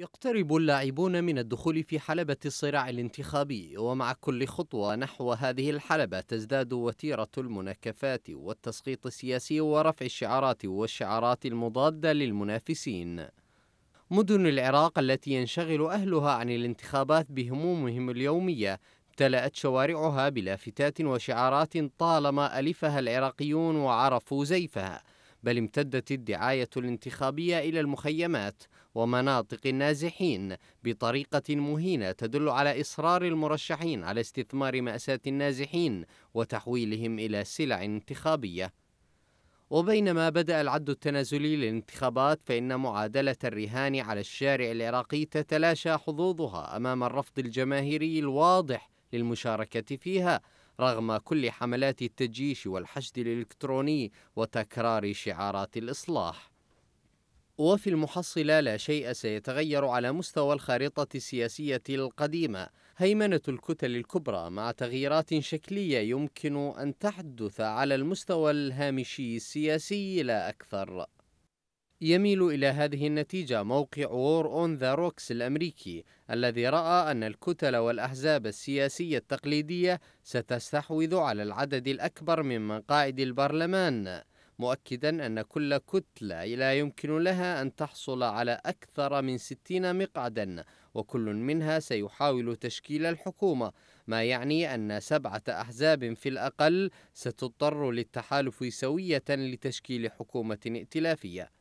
يقترب اللاعبون من الدخول في حلبة الصراع الانتخابي ومع كل خطوة نحو هذه الحلبة تزداد وتيرة المناكفات والتسقيط السياسي ورفع الشعارات والشعارات المضادة للمنافسين مدن العراق التي ينشغل أهلها عن الانتخابات بهمومهم اليومية امتلأت شوارعها بلافتات وشعارات طالما ألفها العراقيون وعرفوا زيفها بل امتدت الدعاية الانتخابية إلى المخيمات ومناطق النازحين بطريقة مهينة تدل على إصرار المرشحين على استثمار مأساة النازحين وتحويلهم إلى سلع انتخابية. وبينما بدأ العد التنازلي للانتخابات فإن معادلة الرهان على الشارع العراقي تتلاشى حظوظها أمام الرفض الجماهيري الواضح للمشاركة فيها رغم كل حملات التجيش والحشد الإلكتروني وتكرار شعارات الإصلاح وفي المحصلة لا شيء سيتغير على مستوى الخارطة السياسية القديمة هيمنة الكتل الكبرى مع تغييرات شكلية يمكن أن تحدث على المستوى الهامشي السياسي لا أكثر يميل إلى هذه النتيجة موقع وور أون ذا روكس الأمريكي الذي رأى أن الكتل والأحزاب السياسية التقليدية ستستحوذ على العدد الأكبر من مقاعد البرلمان مؤكدا أن كل كتلة لا يمكن لها أن تحصل على أكثر من 60 مقعدا وكل منها سيحاول تشكيل الحكومة ما يعني أن سبعة أحزاب في الأقل ستضطر للتحالف سوية لتشكيل حكومة ائتلافية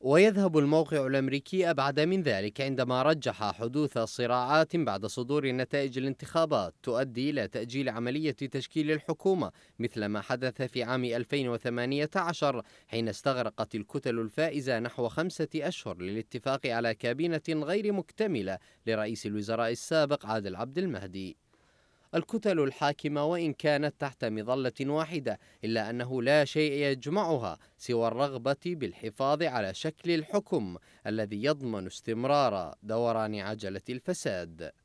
ويذهب الموقع الأمريكي أبعد من ذلك عندما رجح حدوث صراعات بعد صدور نتائج الانتخابات تؤدي إلى تأجيل عملية تشكيل الحكومة مثل ما حدث في عام 2018 حين استغرقت الكتل الفائزة نحو خمسة أشهر للاتفاق على كابينة غير مكتملة لرئيس الوزراء السابق عادل عبد المهدي الكتل الحاكمة وإن كانت تحت مظلة واحدة إلا أنه لا شيء يجمعها سوى الرغبة بالحفاظ على شكل الحكم الذي يضمن استمرار دوران عجلة الفساد